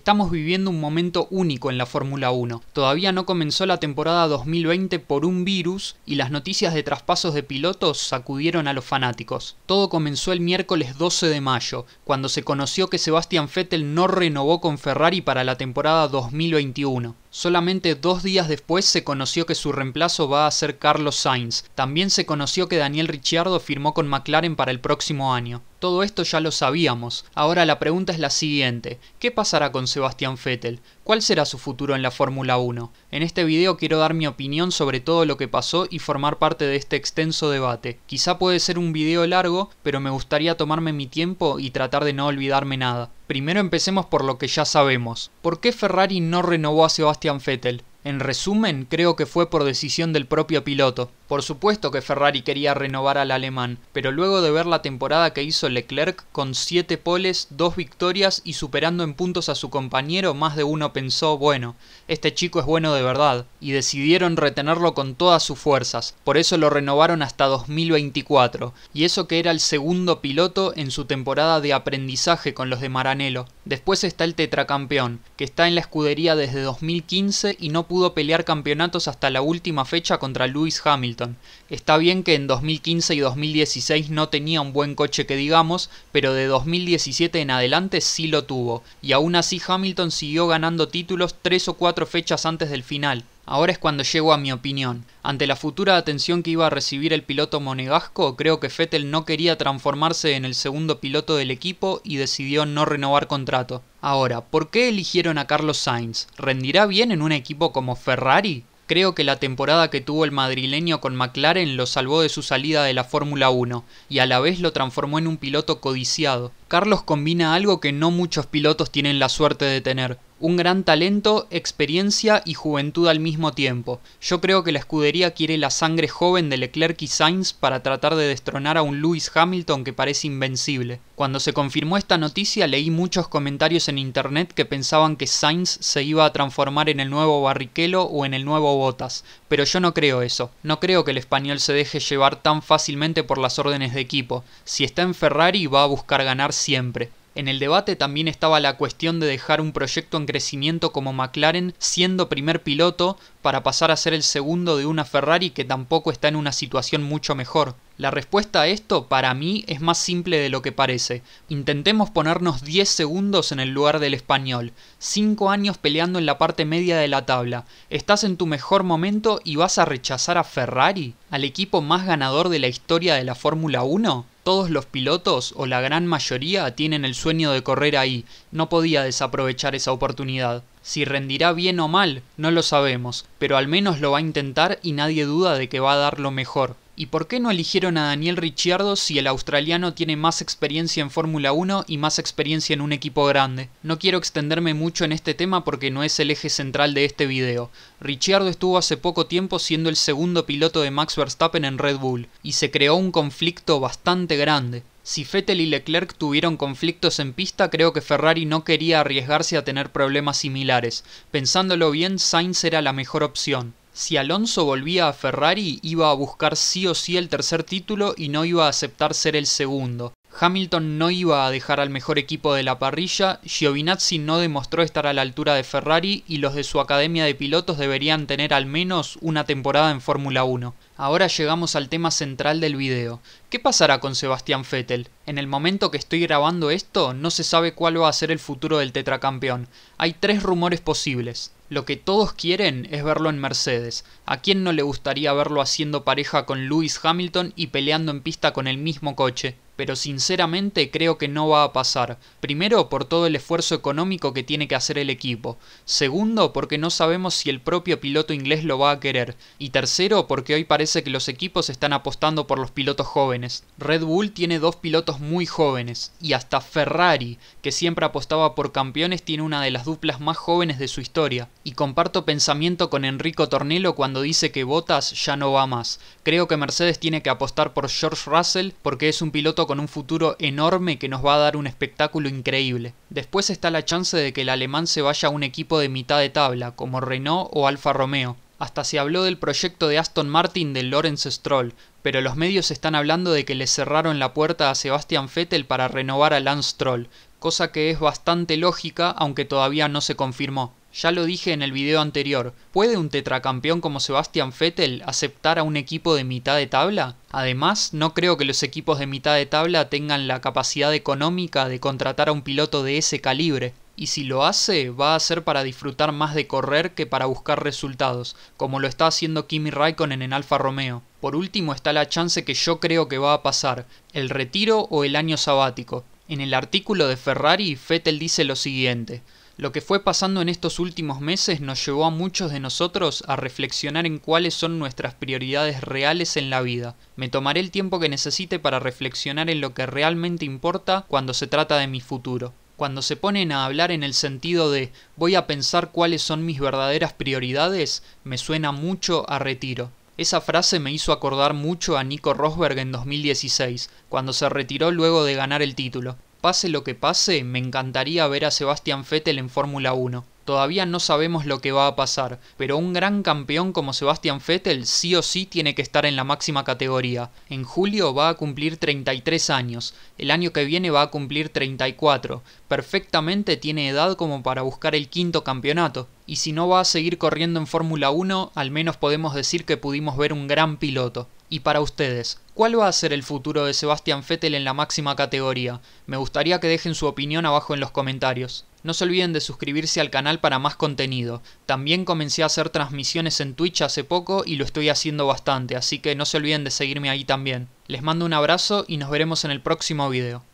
Estamos viviendo un momento único en la Fórmula 1. Todavía no comenzó la temporada 2020 por un virus y las noticias de traspasos de pilotos sacudieron a los fanáticos. Todo comenzó el miércoles 12 de mayo, cuando se conoció que Sebastian Vettel no renovó con Ferrari para la temporada 2021. Solamente dos días después se conoció que su reemplazo va a ser Carlos Sainz. También se conoció que Daniel Ricciardo firmó con McLaren para el próximo año. Todo esto ya lo sabíamos. Ahora la pregunta es la siguiente. ¿Qué pasará con Sebastián Vettel? ¿Cuál será su futuro en la Fórmula 1? En este video quiero dar mi opinión sobre todo lo que pasó y formar parte de este extenso debate. Quizá puede ser un video largo, pero me gustaría tomarme mi tiempo y tratar de no olvidarme nada. Primero empecemos por lo que ya sabemos. ¿Por qué Ferrari no renovó a Sebastian Vettel? En resumen, creo que fue por decisión del propio piloto. Por supuesto que Ferrari quería renovar al alemán, pero luego de ver la temporada que hizo Leclerc con 7 poles, 2 victorias y superando en puntos a su compañero, más de uno pensó, bueno, este chico es bueno de verdad, y decidieron retenerlo con todas sus fuerzas, por eso lo renovaron hasta 2024, y eso que era el segundo piloto en su temporada de aprendizaje con los de Maranello. Después está el tetracampeón, que está en la escudería desde 2015 y no pudo pelear campeonatos hasta la última fecha contra Lewis Hamilton Está bien que en 2015 y 2016 no tenía un buen coche que digamos, pero de 2017 en adelante sí lo tuvo, y aún así Hamilton siguió ganando títulos tres o cuatro fechas antes del final. Ahora es cuando llego a mi opinión. Ante la futura atención que iba a recibir el piloto monegasco, creo que Fettel no quería transformarse en el segundo piloto del equipo y decidió no renovar contrato. Ahora, ¿por qué eligieron a Carlos Sainz? ¿Rendirá bien en un equipo como Ferrari? Creo que la temporada que tuvo el madrileño con McLaren lo salvó de su salida de la Fórmula 1 y a la vez lo transformó en un piloto codiciado. Carlos combina algo que no muchos pilotos tienen la suerte de tener, un gran talento, experiencia y juventud al mismo tiempo. Yo creo que la escudería quiere la sangre joven de Leclerc y Sainz para tratar de destronar a un Lewis Hamilton que parece invencible. Cuando se confirmó esta noticia leí muchos comentarios en internet que pensaban que Sainz se iba a transformar en el nuevo Barrichello o en el nuevo Bottas, pero yo no creo eso. No creo que el español se deje llevar tan fácilmente por las órdenes de equipo. Si está en Ferrari va a buscar ganar siempre. En el debate también estaba la cuestión de dejar un proyecto en crecimiento como McLaren siendo primer piloto para pasar a ser el segundo de una Ferrari que tampoco está en una situación mucho mejor. La respuesta a esto para mí es más simple de lo que parece. Intentemos ponernos 10 segundos en el lugar del español, 5 años peleando en la parte media de la tabla, estás en tu mejor momento y vas a rechazar a Ferrari, al equipo más ganador de la historia de la Fórmula 1. Todos los pilotos, o la gran mayoría, tienen el sueño de correr ahí, no podía desaprovechar esa oportunidad. Si rendirá bien o mal, no lo sabemos, pero al menos lo va a intentar y nadie duda de que va a dar lo mejor. ¿Y por qué no eligieron a Daniel Ricciardo si el australiano tiene más experiencia en Fórmula 1 y más experiencia en un equipo grande? No quiero extenderme mucho en este tema porque no es el eje central de este video. Ricciardo estuvo hace poco tiempo siendo el segundo piloto de Max Verstappen en Red Bull, y se creó un conflicto bastante grande. Si Fettel y Leclerc tuvieron conflictos en pista, creo que Ferrari no quería arriesgarse a tener problemas similares. Pensándolo bien, Sainz era la mejor opción si Alonso volvía a Ferrari iba a buscar sí o sí el tercer título y no iba a aceptar ser el segundo. Hamilton no iba a dejar al mejor equipo de la parrilla, Giovinazzi no demostró estar a la altura de Ferrari y los de su academia de pilotos deberían tener al menos una temporada en Fórmula 1. Ahora llegamos al tema central del video. ¿Qué pasará con Sebastián Vettel? En el momento que estoy grabando esto, no se sabe cuál va a ser el futuro del tetracampeón. Hay tres rumores posibles. Lo que todos quieren es verlo en Mercedes. ¿A quién no le gustaría verlo haciendo pareja con Lewis Hamilton y peleando en pista con el mismo coche? pero sinceramente creo que no va a pasar. Primero, por todo el esfuerzo económico que tiene que hacer el equipo. Segundo, porque no sabemos si el propio piloto inglés lo va a querer. Y tercero, porque hoy parece que los equipos están apostando por los pilotos jóvenes. Red Bull tiene dos pilotos muy jóvenes, y hasta Ferrari, que siempre apostaba por campeones, tiene una de las duplas más jóvenes de su historia. Y comparto pensamiento con Enrico Tornello cuando dice que Botas ya no va más. Creo que Mercedes tiene que apostar por George Russell porque es un piloto con un futuro enorme que nos va a dar un espectáculo increíble. Después está la chance de que el alemán se vaya a un equipo de mitad de tabla, como Renault o Alfa Romeo. Hasta se habló del proyecto de Aston Martin de Lawrence Stroll, pero los medios están hablando de que le cerraron la puerta a Sebastian Vettel para renovar a Lance Stroll, cosa que es bastante lógica aunque todavía no se confirmó. Ya lo dije en el video anterior, ¿puede un tetracampeón como Sebastian Vettel aceptar a un equipo de mitad de tabla? Además, no creo que los equipos de mitad de tabla tengan la capacidad económica de contratar a un piloto de ese calibre, y si lo hace, va a ser para disfrutar más de correr que para buscar resultados, como lo está haciendo Kimi Raikkonen en Alfa Romeo. Por último está la chance que yo creo que va a pasar, el retiro o el año sabático. En el artículo de Ferrari, Vettel dice lo siguiente, lo que fue pasando en estos últimos meses nos llevó a muchos de nosotros a reflexionar en cuáles son nuestras prioridades reales en la vida. Me tomaré el tiempo que necesite para reflexionar en lo que realmente importa cuando se trata de mi futuro. Cuando se ponen a hablar en el sentido de voy a pensar cuáles son mis verdaderas prioridades, me suena mucho a retiro. Esa frase me hizo acordar mucho a Nico Rosberg en 2016, cuando se retiró luego de ganar el título. Pase lo que pase, me encantaría ver a Sebastian Vettel en Fórmula 1. Todavía no sabemos lo que va a pasar, pero un gran campeón como Sebastian Vettel sí o sí tiene que estar en la máxima categoría. En julio va a cumplir 33 años, el año que viene va a cumplir 34. Perfectamente tiene edad como para buscar el quinto campeonato y si no va a seguir corriendo en Fórmula 1, al menos podemos decir que pudimos ver un gran piloto. Y para ustedes, ¿cuál va a ser el futuro de Sebastian Vettel en la máxima categoría? Me gustaría que dejen su opinión abajo en los comentarios. No se olviden de suscribirse al canal para más contenido. También comencé a hacer transmisiones en Twitch hace poco y lo estoy haciendo bastante, así que no se olviden de seguirme ahí también. Les mando un abrazo y nos veremos en el próximo video.